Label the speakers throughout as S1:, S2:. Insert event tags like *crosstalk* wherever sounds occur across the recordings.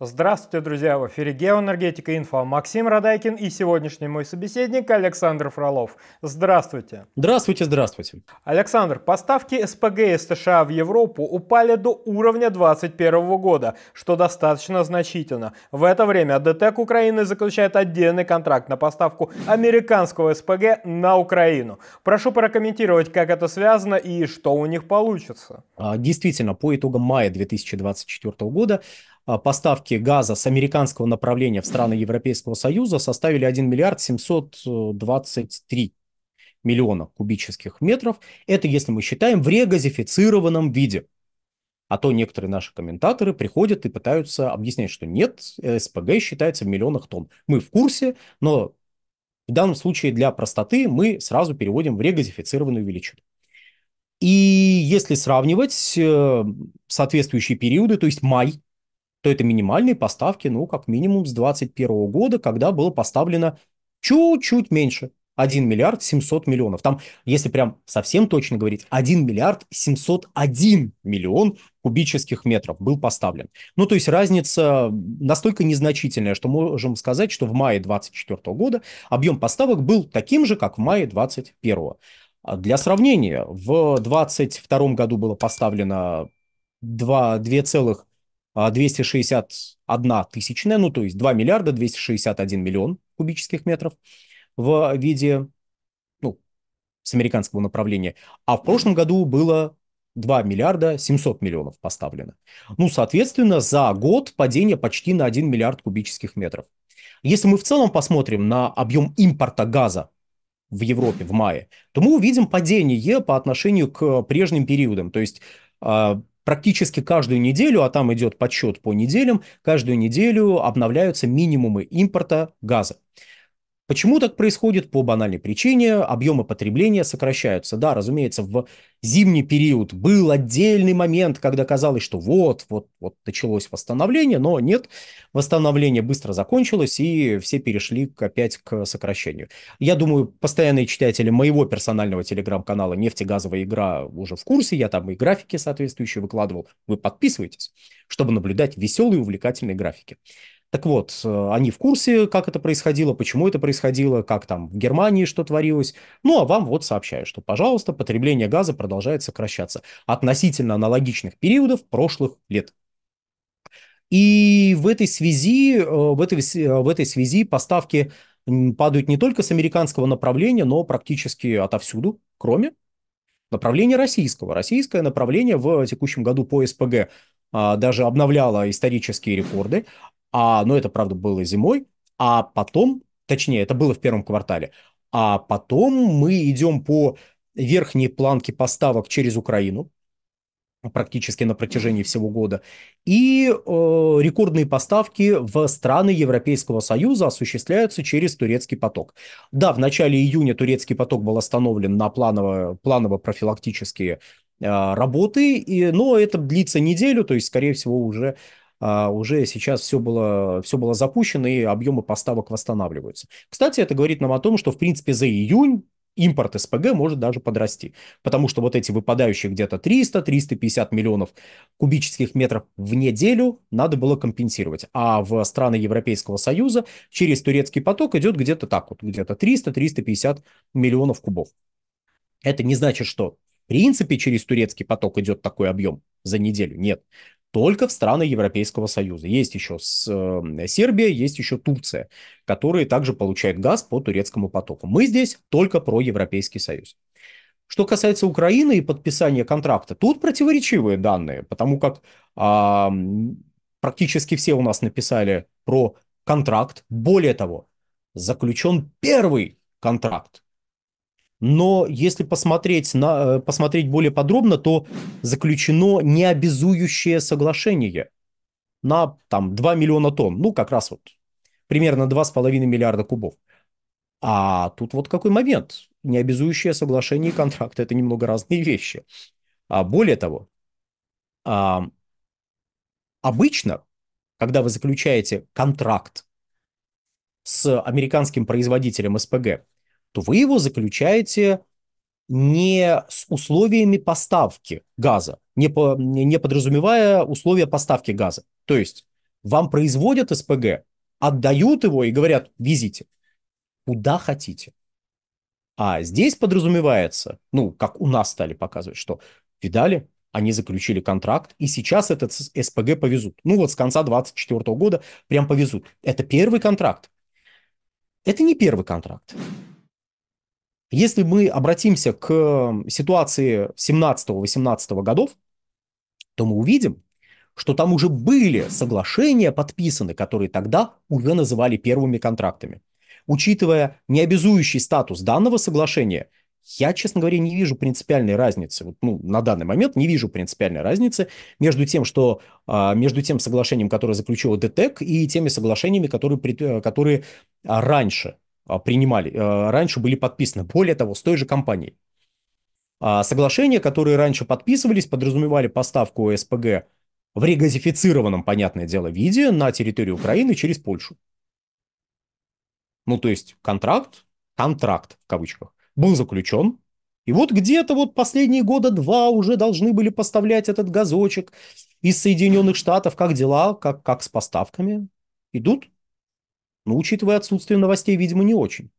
S1: Здравствуйте, друзья! В эфире «Геоэнергетика Инфо». Максим Радайкин и сегодняшний мой собеседник Александр Фролов. Здравствуйте! Здравствуйте, здравствуйте! Александр, поставки СПГ из США в Европу упали до уровня 2021 года, что достаточно значительно. В это время ДТЭК Украины заключает отдельный контракт на поставку американского СПГ на Украину. Прошу прокомментировать, как это связано и что у них получится.
S2: А, действительно, по итогам мая 2024 года Э, поставки газа с американского направления в страны Европейского Союза составили 1 миллиард 723 э, миллиона кубических метров. Это если мы считаем в регазифицированном виде. А то некоторые наши комментаторы приходят и пытаются объяснять, что нет, СПГ считается в миллионах тонн. Мы в курсе, но в данном случае для простоты мы сразу переводим в регазифицированную величину. И если сравнивать э, соответствующие периоды, то есть май то это минимальные поставки, ну, как минимум с 2021 года, когда было поставлено чуть-чуть меньше. 1 миллиард 700 миллионов. Там, если прям совсем точно говорить, 1 миллиард 701 миллион кубических метров был поставлен. Ну, то есть разница настолько незначительная, что можем сказать, что в мае 2024 года объем поставок был таким же, как в мае 2021. А для сравнения, в 2022 году было поставлено 2,5 261 а, тысячная, ну то есть 2 миллиарда 261 миллион кубических метров в виде ну, с американского направления. А в прошлом году было 2 миллиарда 700 миллионов поставлено. Ну, соответственно, за год падение почти на 1 миллиард кубических метров. Если мы в целом посмотрим на объем импорта газа в Европе в мае, то мы увидим падение по отношению к прежним периодам. То есть а, практически каждую неделю, а там идет подсчет по неделям, каждую неделю обновляются минимумы импорта газа. Почему так происходит? По банальной причине объемы потребления сокращаются. Да, разумеется, в зимний период был отдельный момент, когда казалось, что вот, вот, вот началось восстановление, но нет, восстановление быстро закончилось, и все перешли к опять к сокращению. Я думаю, постоянные читатели моего персонального телеграм-канала «Нефтегазовая игра» уже в курсе, я там и графики соответствующие выкладывал. Вы подписывайтесь, чтобы наблюдать веселые и увлекательные графики. Так вот, э, они в курсе, как это происходило, почему это происходило, как там в Германии что творилось. Ну, а вам вот сообщаю, что, пожалуйста, потребление газа продолжает сокращаться относительно аналогичных периодов прошлых лет. И в этой связи, э, в этой, э, в этой связи поставки падают не только с американского направления, но практически отовсюду, кроме направления российского. Российское направление в текущем году по СПГ а, даже обновляла исторические рекорды, а, ну это правда было зимой, а потом, точнее, это было в первом квартале, а потом мы идем по верхней планке поставок через Украину, практически на протяжении всего года, и э, рекордные поставки в страны Европейского Союза осуществляются через турецкий поток. Да, в начале июня турецкий поток был остановлен на планово-профилактические планово э, работы, и, но это длится неделю, то есть, скорее всего, уже а, уже сейчас все было, все было запущено, и объемы поставок восстанавливаются. Кстати, это говорит нам о том, что, в принципе, за июнь импорт СПГ может даже подрасти, потому что вот эти выпадающие где-то 300-350 миллионов кубических метров в неделю надо было компенсировать, а в страны Европейского Союза через турецкий поток идет где-то так вот, где-то 300-350 миллионов кубов. Это не значит, что в принципе через турецкий поток идет такой объем за неделю, нет только в страны Европейского Союза. Есть еще с, э, Сербия, есть еще Турция, которые также получают газ по турецкому потоку. Мы здесь только про Европейский Союз. Что касается Украины и подписания контракта, тут противоречивые данные, потому как э, практически все у нас написали про контракт. Более того, заключен первый контракт но если посмотреть, на, э, посмотреть более подробно, то заключено необязующее соглашение на там, 2 миллиона тонн. Ну, как раз вот примерно 2,5 миллиарда кубов. А тут вот какой момент. Необязующее соглашение и контракт – это немного разные вещи. А более того, а, обычно, когда вы заключаете контракт с американским производителем СПГ, то вы его заключаете не с условиями поставки газа, не, по, не подразумевая условия поставки газа. То есть вам производят СПГ, отдают его и говорят, везите куда хотите. А здесь подразумевается, ну, как у нас стали показывать, что, видали, они заключили контракт, и сейчас этот СПГ повезут. Ну, вот с конца 2024 года прям повезут. Это первый контракт. Это не первый контракт. Если мы обратимся к ситуации 17-18 годов, то мы увидим, что там уже были соглашения подписаны, которые тогда уже называли первыми контрактами. Учитывая необязующий статус данного соглашения, я, честно говоря, не вижу принципиальной разницы. Вот, ну, на данный момент не вижу принципиальной разницы между тем, что а, между тем соглашением, которое заключила ДТЭК, и теми соглашениями, которые, э, которые а, раньше а, принимали, э, раньше были подписаны, более того, с той же компанией. А соглашения, которые раньше подписывались, подразумевали поставку СПГ в регазифицированном, понятное дело, виде на территорию Украины через Польшу. Ну, то есть контракт, контракт в кавычках, был заключен, и вот где-то вот последние года два уже должны были поставлять этот газочек из Соединенных Штатов. Как дела? Как, как с поставками? Идут? Но, ну, учитывая отсутствие новостей, видимо, не очень.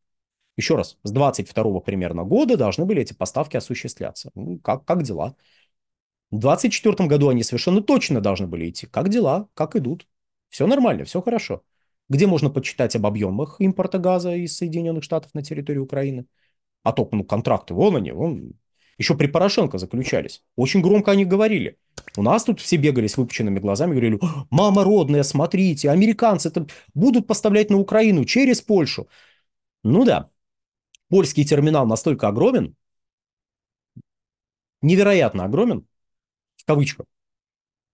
S2: Еще раз, с 22 примерно года должны были эти поставки осуществляться. Ну, как, как дела? В 24 году они совершенно точно должны были идти. Как дела? Как идут? Все нормально, все хорошо. Где можно почитать об объемах импорта газа из Соединенных Штатов на территорию Украины? А то, ну, контракты, вон они, вон еще при Порошенко заключались. Очень громко они говорили. У нас тут все бегали с выпученными глазами, говорили, мама родная, смотрите, американцы это будут поставлять на Украину через Польшу. Ну да, польский терминал настолько огромен, невероятно огромен, в кавычках.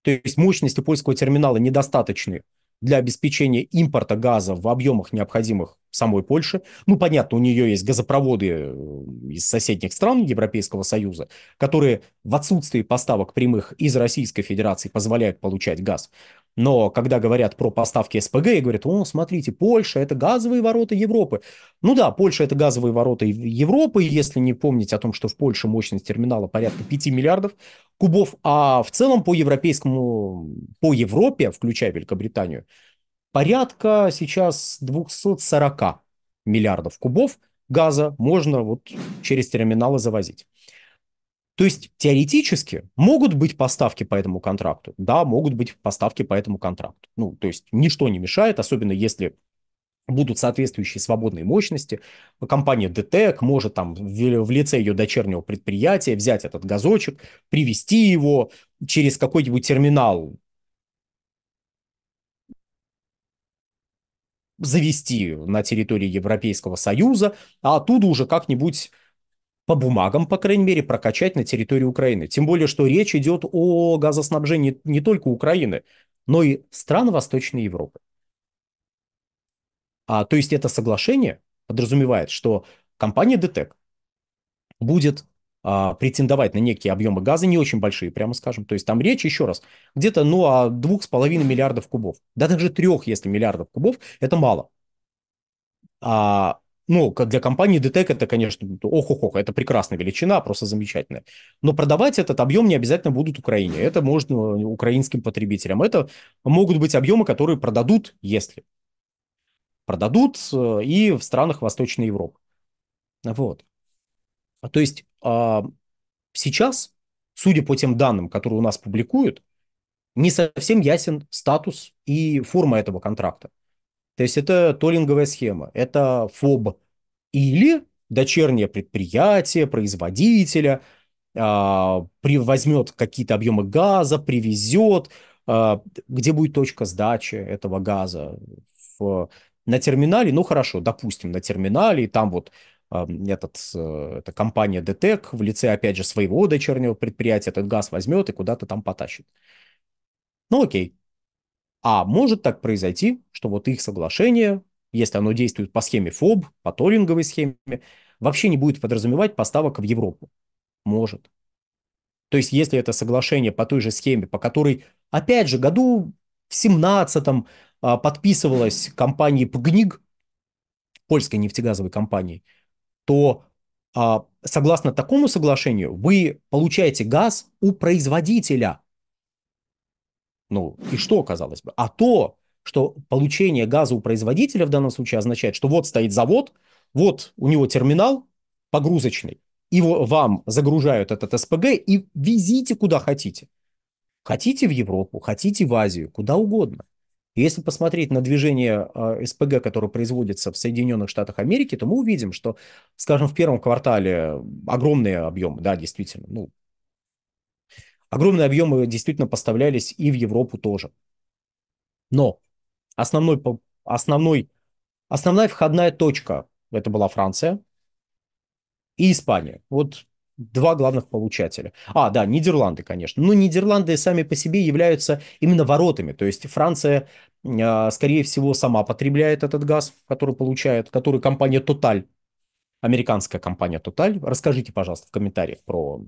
S2: То есть мощности польского терминала недостаточные для обеспечения импорта газа в объемах, необходимых самой Польше, Ну, понятно, у нее есть газопроводы э, из соседних стран Европейского Союза, которые в отсутствии поставок прямых из Российской Федерации позволяют получать газ. Но когда говорят про поставки СПГ, и говорят, о, смотрите, Польша – это газовые ворота Европы. Ну да, Польша – это газовые ворота Европы, если не помнить о том, что в Польше мощность терминала порядка 5 миллиардов кубов, а в целом по европейскому, по Европе, включая Великобританию, порядка сейчас 240 миллиардов кубов газа можно вот через терминалы завозить. То есть теоретически могут быть поставки по этому контракту. Да, могут быть поставки по этому контракту. Ну, то есть ничто не мешает, особенно если будут соответствующие свободные мощности. Компания ДТЭК может там в лице ее дочернего предприятия взять этот газочек, привести его через какой-нибудь терминал, завести на территории Европейского Союза, а оттуда уже как-нибудь по бумагам, по крайней мере, прокачать на территории Украины. Тем более, что речь идет о газоснабжении не только Украины, но и стран Восточной Европы. А, то есть это соглашение подразумевает, что компания ДТЭК будет а, претендовать на некие объемы газа, не очень большие, прямо скажем. То есть там речь, еще раз, где-то ну, о 2,5 миллиардов кубов. Да даже 3, если миллиардов кубов, это мало. А ну, для компании DTEC это, конечно, ох ох ох это прекрасная величина, просто замечательная. Но продавать этот объем не обязательно будут Украине. Это можно украинским потребителям. Это могут быть объемы, которые продадут, если продадут, э, и в странах Восточной Европы. Вот. А, то есть а, сейчас, судя по тем данным, которые у нас публикуют, не совсем ясен статус и форма этого контракта. То есть это толлинговая схема, это ФОБ. Или дочернее предприятие, производителя а, при, возьмет какие-то объемы газа, привезет, а, где будет точка сдачи этого газа в, на терминале, ну хорошо, допустим, на терминале, и там вот а, этот, э, эта компания ДТЭК в лице, опять же, своего дочернего предприятия этот газ возьмет и куда-то там потащит. Ну окей, а может так произойти, что вот их соглашение, если оно действует по схеме ФОБ, по Торинговой схеме, вообще не будет подразумевать поставок в Европу. Может. То есть, если это соглашение по той же схеме, по которой, опять же, году в 17-м а, подписывалась компания ПГНИГ, польской нефтегазовой компании, то а, согласно такому соглашению вы получаете газ у производителя, ну, и что, казалось бы? А то, что получение газа у производителя в данном случае означает, что вот стоит завод, вот у него терминал погрузочный, его вам загружают этот СПГ и везите куда хотите. Хотите в Европу, хотите в Азию, куда угодно. Если посмотреть на движение а, СПГ, которое производится в Соединенных Штатах Америки, то мы увидим, что, скажем, в первом квартале огромные объемы, да, действительно, ну, Огромные объемы действительно поставлялись и в Европу тоже. Но основной, основной, основная входная точка это была Франция и Испания. Вот два главных получателя. А, да, Нидерланды, конечно. Но ну, Нидерланды сами по себе являются именно воротами. То есть Франция, а, скорее всего, сама потребляет этот газ, который получает, который компания Total, американская компания Total. Расскажите, пожалуйста, в комментариях про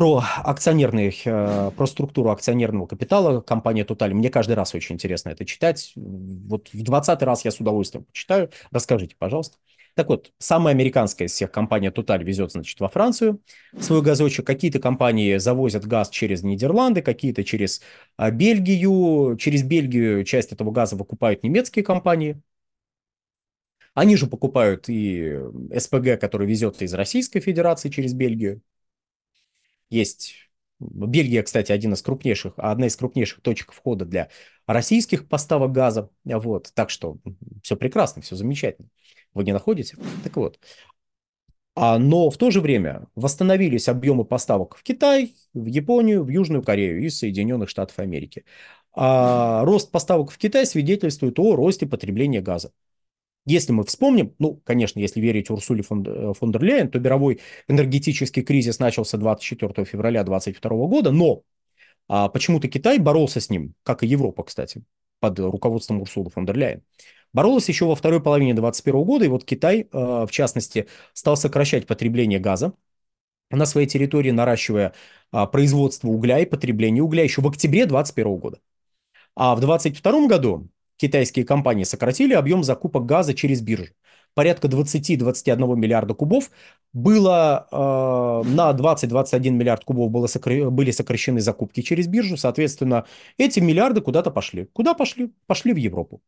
S2: про акционерный, э, про структуру акционерного капитала компании Total. Мне каждый раз очень интересно это читать. Вот в 20 раз я с удовольствием почитаю. Расскажите, пожалуйста. Так вот, самая американская из всех компания Total везет, значит, во Францию свою газочек. Какие-то компании завозят газ через Нидерланды, какие-то через а, Бельгию. Через Бельгию часть этого газа выкупают немецкие компании. Они же покупают и э, СПГ, который везется из Российской Федерации через Бельгию. Есть Бельгия, кстати, один из крупнейших, одна из крупнейших точек входа для российских поставок газа. Вот, так что все прекрасно, все замечательно. Вы не находите? Так вот. А, но в то же время восстановились объемы поставок в Китай, в Японию, в Южную Корею и Соединенных Штатов Америки. А рост поставок в Китай свидетельствует о росте потребления газа. Если мы вспомним, ну, конечно, если верить Урсуле фон, э, фон дер Лейен, то мировой энергетический кризис начался 24 февраля 2022 года, но а, почему-то Китай боролся с ним, как и Европа, кстати, под руководством Урсулы фон дер Лейен. Боролась еще во второй половине 2021 года, и вот Китай, а, в частности, стал сокращать потребление газа, на своей территории, наращивая а, производство угля и потребление угля еще в октябре 2021 года. А в 2022 году Китайские компании сократили объем закупок газа через биржу. Порядка 20-21 миллиарда кубов было э, на 20-21 миллиард кубов было сокра... были сокращены закупки через биржу. Соответственно, эти миллиарды куда-то пошли. Куда пошли? Пошли в Европу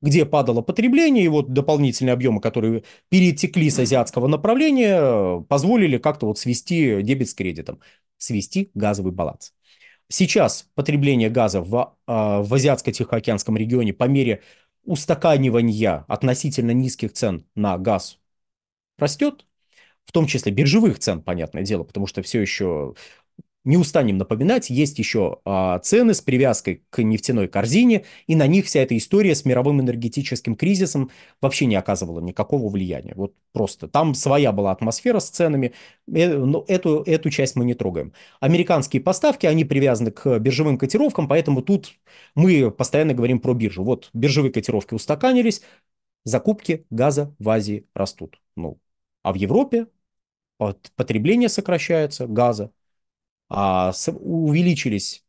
S2: где падало потребление, и вот дополнительные объемы, которые перетекли с азиатского направления, э, позволили как-то вот свести дебет с кредитом, свести газовый баланс. Сейчас потребление газа в, а, в Азиатско-Тихоокеанском регионе по мере устаканивания относительно низких цен на газ растет, в том числе биржевых цен, понятное дело, потому что все еще не устанем напоминать, есть еще а, цены с привязкой к нефтяной корзине, и на них вся эта история с мировым энергетическим кризисом вообще не оказывала никакого влияния. Вот просто там своя была атмосфера с ценами, э, но эту, эту часть мы не трогаем. Американские поставки, они привязаны к биржевым котировкам, поэтому тут мы постоянно говорим про биржу. Вот биржевые котировки устаканились, закупки газа в Азии растут. Ну, а в Европе потребление сокращается газа, а, с, увеличились,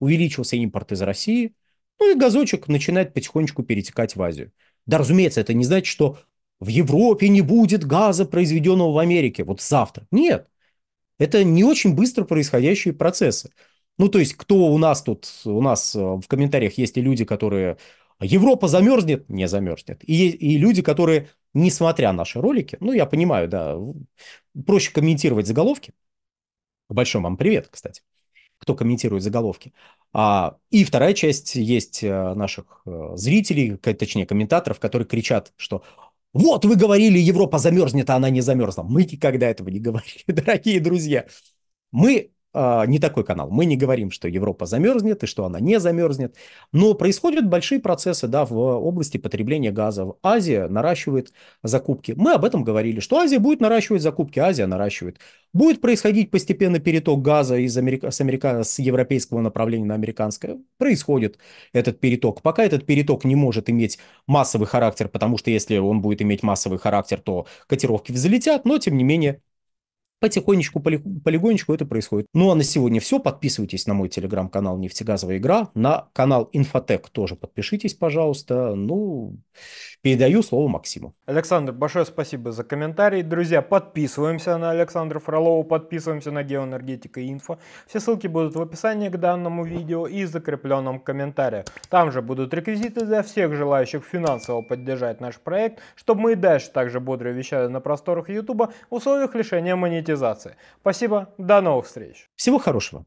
S2: увеличился импорт из России, ну и газочек начинает потихонечку перетекать в Азию. Да, разумеется, это не значит, что в Европе не будет газа, произведенного в Америке, вот завтра. Нет, это не очень быстро происходящие процессы. Ну, то есть, кто у нас тут, у нас э, в комментариях есть и люди, которые Европа замерзнет, не замерзнет. И, и люди, которые, несмотря на наши ролики, ну, я понимаю, да, проще комментировать заголовки, Большой вам привет, кстати, кто комментирует заголовки. А, и вторая часть есть э, наших э, зрителей, точнее комментаторов, которые кричат, что вот вы говорили, Европа замерзнет, а она не замерзла. Мы никогда этого не *laughs* говорили, дорогие друзья. Мы а, не такой канал. Мы не говорим, что Европа замерзнет и что она не замерзнет, но происходят большие процессы да, в области потребления газа. Азия наращивает закупки. Мы об этом говорили, что Азия будет наращивать закупки, Азия наращивает. Будет происходить постепенно переток газа из Америка, с, Америка, с европейского направления на американское. Происходит этот переток. Пока этот переток не может иметь массовый характер, потому что если он будет иметь массовый характер, то котировки взлетят, но тем не менее потихонечку, полигонечку это происходит. Ну а на сегодня все. Подписывайтесь на мой телеграм-канал «Нефтегазовая игра», на канал «Инфотек» тоже подпишитесь, пожалуйста. Ну, передаю слово Максиму.
S1: Александр, большое спасибо за комментарий. Друзья, подписываемся на Александра Фролова, подписываемся на Геоэнергетика Инфо. Все ссылки будут в описании к данному видео и закрепленном комментарии. Там же будут реквизиты для всех желающих финансово поддержать наш проект, чтобы мы и дальше также бодро вещали на просторах Ютуба в условиях лишения монетизации монетизации. Спасибо, до новых встреч. Всего
S2: хорошего.